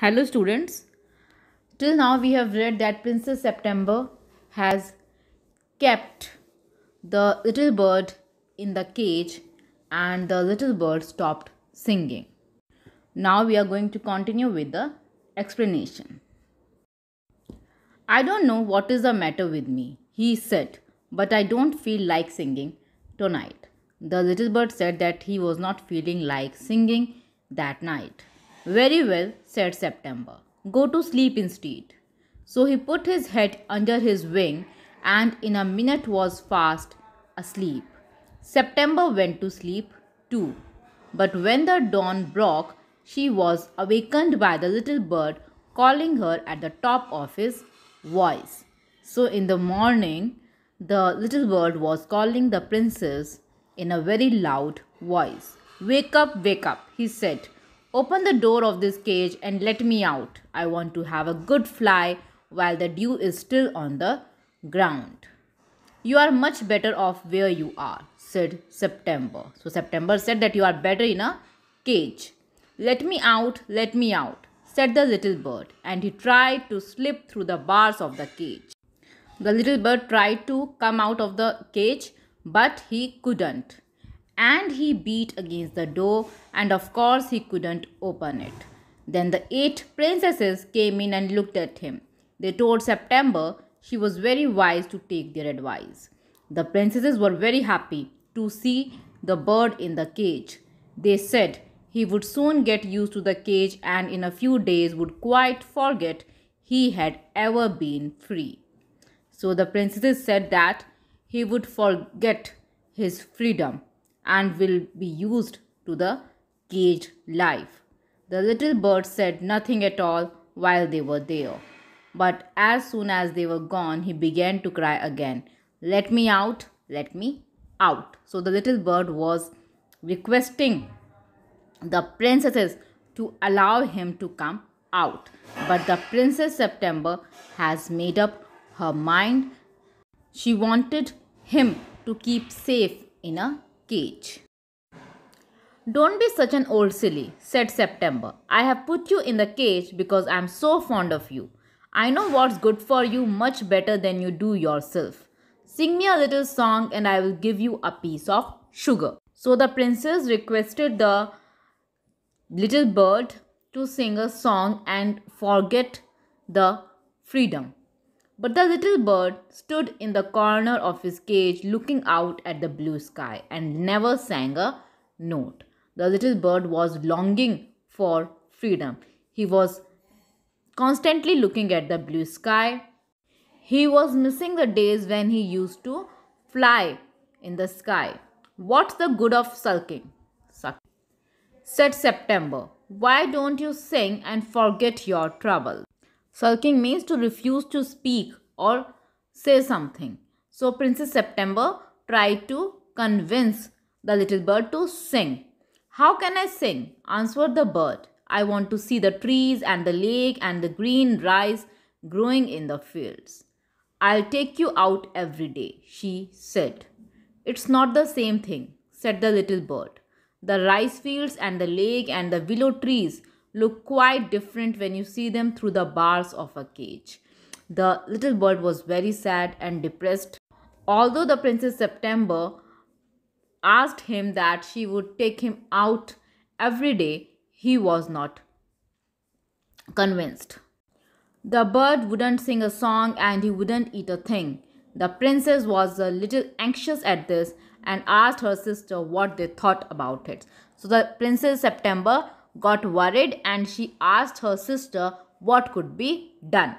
Hello students, till now we have read that Princess September has kept the little bird in the cage and the little bird stopped singing. Now we are going to continue with the explanation. I don't know what is the matter with me, he said, but I don't feel like singing tonight. The little bird said that he was not feeling like singing that night. Very well, said September. Go to sleep instead. So he put his head under his wing and in a minute was fast asleep. September went to sleep too. But when the dawn broke, she was awakened by the little bird calling her at the top of his voice. So in the morning, the little bird was calling the princess in a very loud voice. Wake up, wake up, he said. Open the door of this cage and let me out. I want to have a good fly while the dew is still on the ground. You are much better off where you are, said September. So September said that you are better in a cage. Let me out, let me out, said the little bird, and he tried to slip through the bars of the cage. The little bird tried to come out of the cage, but he couldn't and he beat against the door and of course he couldn't open it. Then the eight princesses came in and looked at him. They told September she was very wise to take their advice. The princesses were very happy to see the bird in the cage. They said he would soon get used to the cage and in a few days would quite forget he had ever been free. So the princesses said that he would forget his freedom and will be used to the caged life. The little bird said nothing at all while they were there. But as soon as they were gone, he began to cry again, Let me out, let me out. So the little bird was requesting the princesses to allow him to come out. But the Princess September has made up her mind. She wanted him to keep safe in a cage. Don't be such an old silly, said September. I have put you in the cage because I am so fond of you. I know what's good for you much better than you do yourself. Sing me a little song and I will give you a piece of sugar. So the princess requested the little bird to sing a song and forget the freedom. But the little bird stood in the corner of his cage looking out at the blue sky and never sang a note. The little bird was longing for freedom. He was constantly looking at the blue sky. He was missing the days when he used to fly in the sky. What's the good of sulking? Said September. Why don't you sing and forget your trouble? Sulking means to refuse to speak or say something. So Princess September tried to convince the little bird to sing. How can I sing? answered the bird. I want to see the trees and the lake and the green rice growing in the fields. I'll take you out every day, she said. It's not the same thing, said the little bird. The rice fields and the lake and the willow trees look quite different when you see them through the bars of a cage. The little bird was very sad and depressed. Although the Princess September asked him that she would take him out every day, he was not convinced. The bird wouldn't sing a song and he wouldn't eat a thing. The princess was a little anxious at this and asked her sister what they thought about it. So the princess September got worried and she asked her sister what could be done.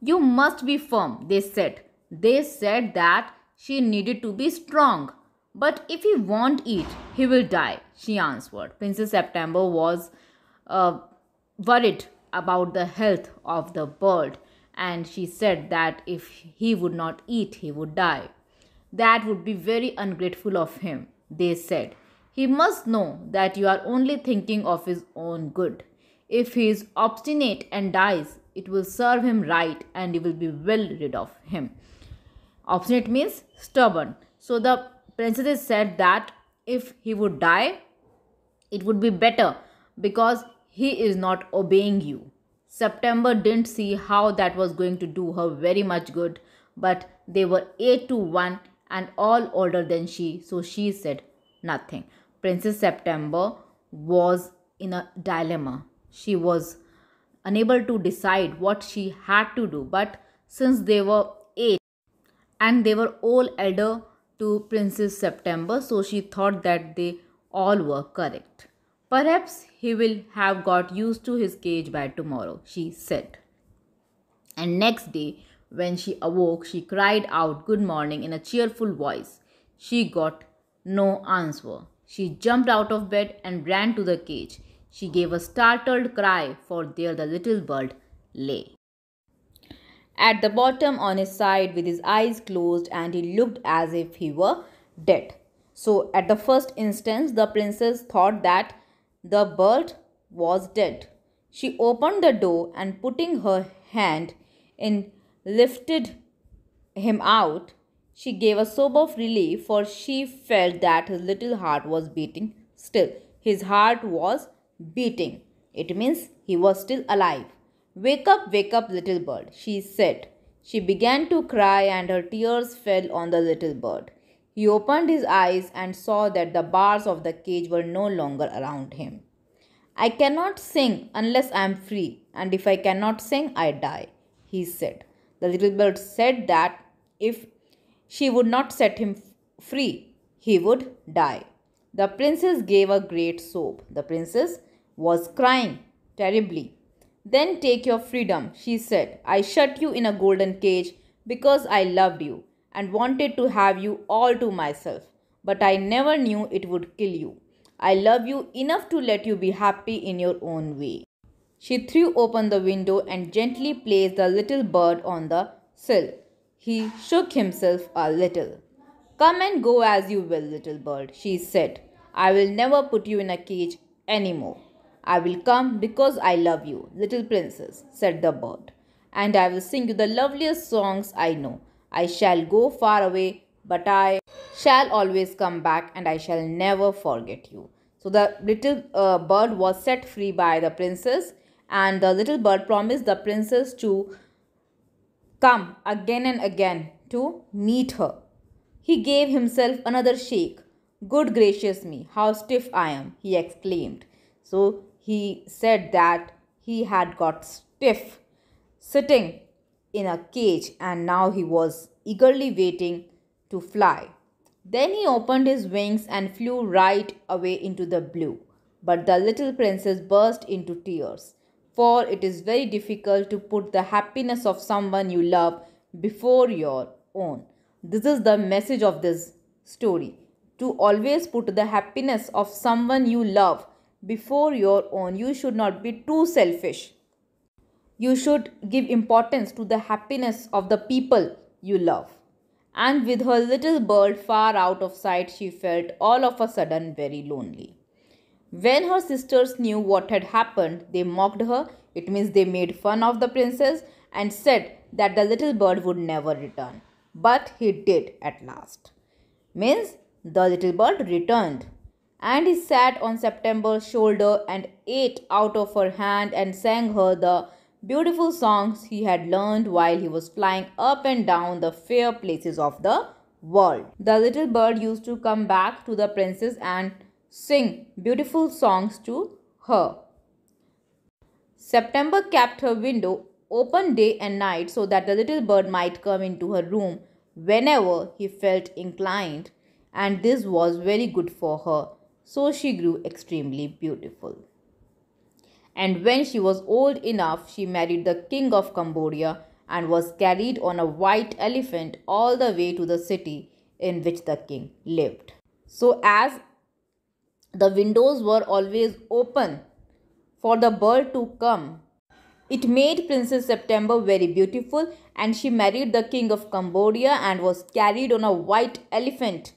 You must be firm, they said. They said that she needed to be strong. But if he won't eat, he will die, she answered. Princess September was uh, worried about the health of the bird and she said that if he would not eat, he would die. That would be very ungrateful of him, they said. He must know that you are only thinking of his own good. If he is obstinate and dies, it will serve him right and you will be well rid of him. Obstinate means stubborn. So the princess said that if he would die, it would be better because he is not obeying you. September didn't see how that was going to do her very much good, but they were 8 to 1 and all older than she, so she said nothing. Princess September was in a dilemma. She was unable to decide what she had to do, but since they were eight and they were all elder to Princess September, so she thought that they all were correct. Perhaps he will have got used to his cage by tomorrow, she said. And next day, when she awoke, she cried out good morning in a cheerful voice. She got no answer. She jumped out of bed and ran to the cage. She gave a startled cry, for there the little bird lay. At the bottom, on his side, with his eyes closed, and he looked as if he were dead. So, at the first instance, the princess thought that the bird was dead. She opened the door and, putting her hand in, lifted him out she gave a sob of relief, for she felt that his little heart was beating still. His heart was beating. It means he was still alive. Wake up, wake up, little bird, she said. She began to cry, and her tears fell on the little bird. He opened his eyes and saw that the bars of the cage were no longer around him. I cannot sing unless I am free, and if I cannot sing, I die, he said. The little bird said that if she would not set him free. He would die. The princess gave a great sob. The princess was crying terribly. Then take your freedom, she said. I shut you in a golden cage because I loved you and wanted to have you all to myself. But I never knew it would kill you. I love you enough to let you be happy in your own way. She threw open the window and gently placed the little bird on the sill. He shook himself a little. Come and go as you will, little bird, she said. I will never put you in a cage any more. I will come because I love you, little princess, said the bird. And I will sing you the loveliest songs I know. I shall go far away, but I shall always come back and I shall never forget you. So the little uh, bird was set free by the princess, and the little bird promised the princess to Come again and again to meet her. He gave himself another shake. Good gracious me, how stiff I am, he exclaimed. So he said that he had got stiff, sitting in a cage, and now he was eagerly waiting to fly. Then he opened his wings and flew right away into the blue. But the little princess burst into tears for it is very difficult to put the happiness of someone you love before your own. This is the message of this story. To always put the happiness of someone you love before your own. You should not be too selfish. You should give importance to the happiness of the people you love. And with her little bird far out of sight, she felt all of a sudden very lonely. When her sisters knew what had happened, they mocked her, it means they made fun of the princess and said that the little bird would never return. But he did at last. Means the little bird returned. And he sat on September's shoulder and ate out of her hand and sang her the beautiful songs he had learned while he was flying up and down the fair places of the world. The little bird used to come back to the princess and sing beautiful songs to her. September kept her window open day and night so that the little bird might come into her room whenever he felt inclined, and this was very good for her, so she grew extremely beautiful. And when she was old enough, she married the king of Cambodia and was carried on a white elephant all the way to the city in which the king lived. So, as the windows were always open for the bird to come. It made Princess September very beautiful and she married the king of Cambodia and was carried on a white elephant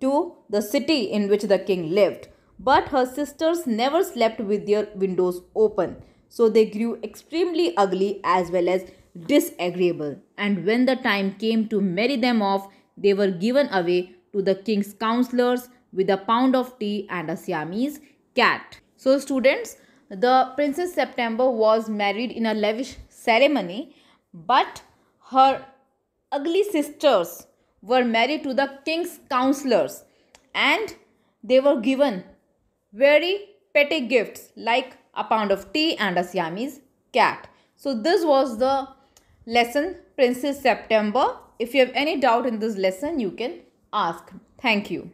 to the city in which the king lived. But her sisters never slept with their windows open. So they grew extremely ugly as well as disagreeable. And when the time came to marry them off, they were given away to the king's counselors with a pound of tea and a Siamese cat. So students, the Princess September was married in a lavish ceremony but her ugly sisters were married to the king's counselors and they were given very petty gifts like a pound of tea and a Siamese cat. So this was the lesson Princess September. If you have any doubt in this lesson, you can ask. Thank you.